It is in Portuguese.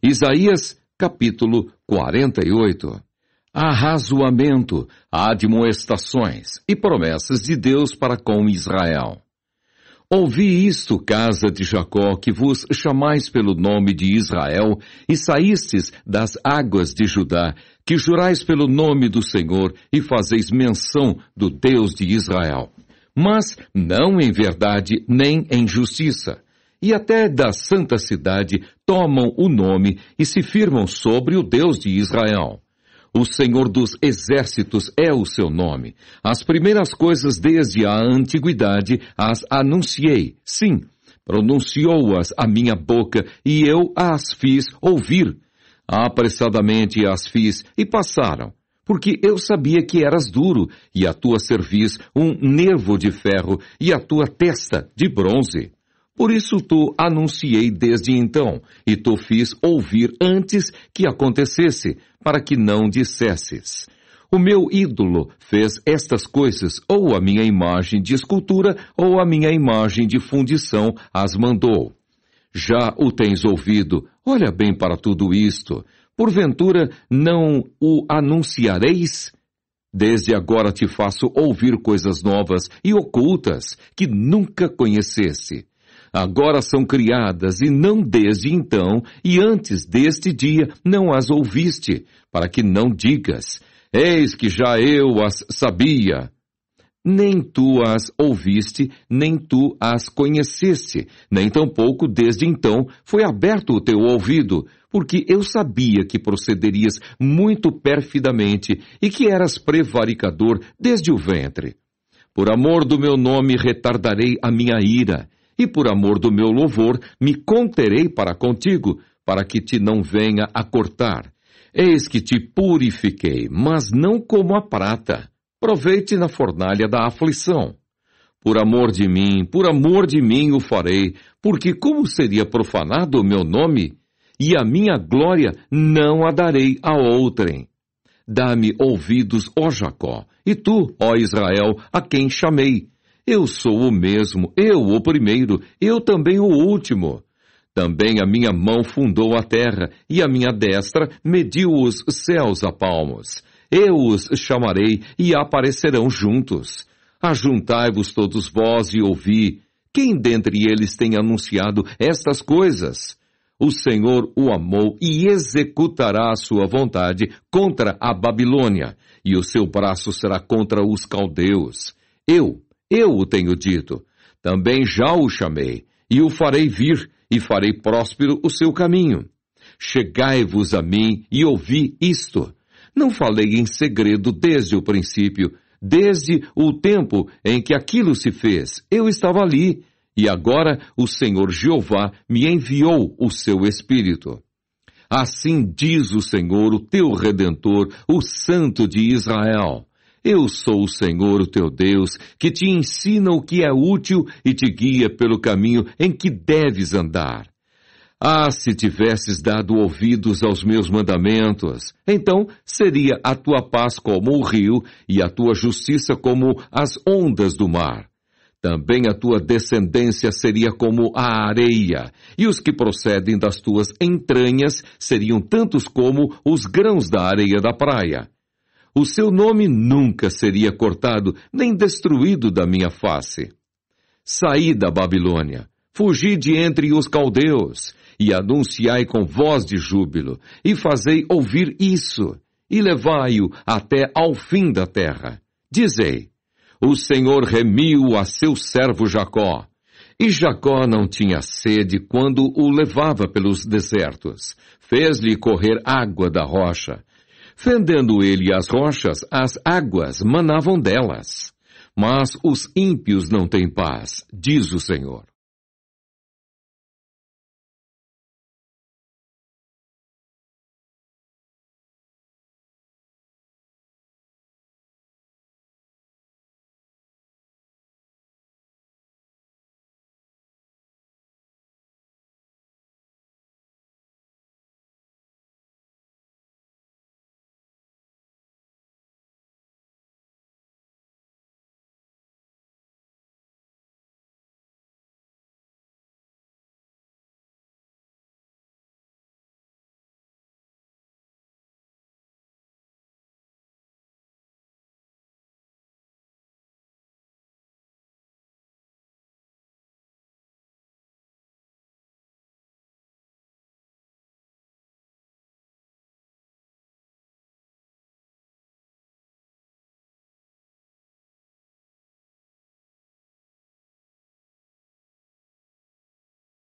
Isaías, capítulo 48. Arrazoamento, admoestações e promessas de Deus para com Israel. Ouvi isto, casa de Jacó, que vos chamais pelo nome de Israel, e saístes das águas de Judá, que jurais pelo nome do Senhor, e fazeis menção do Deus de Israel. Mas não em verdade nem em justiça e até da santa cidade tomam o nome e se firmam sobre o Deus de Israel. O Senhor dos Exércitos é o seu nome. As primeiras coisas desde a antiguidade as anunciei. Sim, pronunciou-as a minha boca e eu as fiz ouvir. Apressadamente as fiz e passaram porque eu sabia que eras duro, e a tua cerviz um nervo de ferro, e a tua testa de bronze. Por isso tu anunciei desde então, e tu fiz ouvir antes que acontecesse, para que não dissesses. O meu ídolo fez estas coisas, ou a minha imagem de escultura, ou a minha imagem de fundição as mandou. Já o tens ouvido, olha bem para tudo isto. Porventura não o anunciareis? Desde agora te faço ouvir coisas novas e ocultas que nunca conhecesse agora são criadas e não desde então, e antes deste dia não as ouviste, para que não digas, eis que já eu as sabia. Nem tu as ouviste, nem tu as conheceste, nem tampouco desde então foi aberto o teu ouvido, porque eu sabia que procederias muito perfidamente e que eras prevaricador desde o ventre. Por amor do meu nome retardarei a minha ira, e por amor do meu louvor me conterei para contigo, para que te não venha a cortar. Eis que te purifiquei, mas não como a prata. Proveite na fornalha da aflição. Por amor de mim, por amor de mim o farei, porque como seria profanado o meu nome? E a minha glória não a darei a outrem. Dá-me ouvidos, ó Jacó, e tu, ó Israel, a quem chamei eu sou o mesmo, eu o primeiro, eu também o último. Também a minha mão fundou a terra, e a minha destra mediu os céus a palmos. Eu os chamarei, e aparecerão juntos. Ajuntai-vos todos vós e ouvi. Quem dentre eles tem anunciado estas coisas? O Senhor o amou e executará a sua vontade contra a Babilônia, e o seu braço será contra os caldeus. Eu, eu o tenho dito. Também já o chamei, e o farei vir, e farei próspero o seu caminho. Chegai-vos a mim e ouvi isto. Não falei em segredo desde o princípio, desde o tempo em que aquilo se fez. Eu estava ali, e agora o Senhor Jeová me enviou o seu Espírito. Assim diz o Senhor, o teu Redentor, o Santo de Israel. Eu sou o Senhor, o teu Deus, que te ensina o que é útil e te guia pelo caminho em que deves andar. Ah, se tivesses dado ouvidos aos meus mandamentos, então seria a tua paz como o rio e a tua justiça como as ondas do mar. Também a tua descendência seria como a areia, e os que procedem das tuas entranhas seriam tantos como os grãos da areia da praia o seu nome nunca seria cortado nem destruído da minha face. Saí da Babilônia, fugi de entre os caldeus, e anunciai com voz de júbilo, e fazei ouvir isso, e levai-o até ao fim da terra. Dizei: O Senhor remiu a seu servo Jacó. E Jacó não tinha sede quando o levava pelos desertos. Fez-lhe correr água da rocha Fendendo ele as rochas, as águas manavam delas. Mas os ímpios não têm paz, diz o Senhor.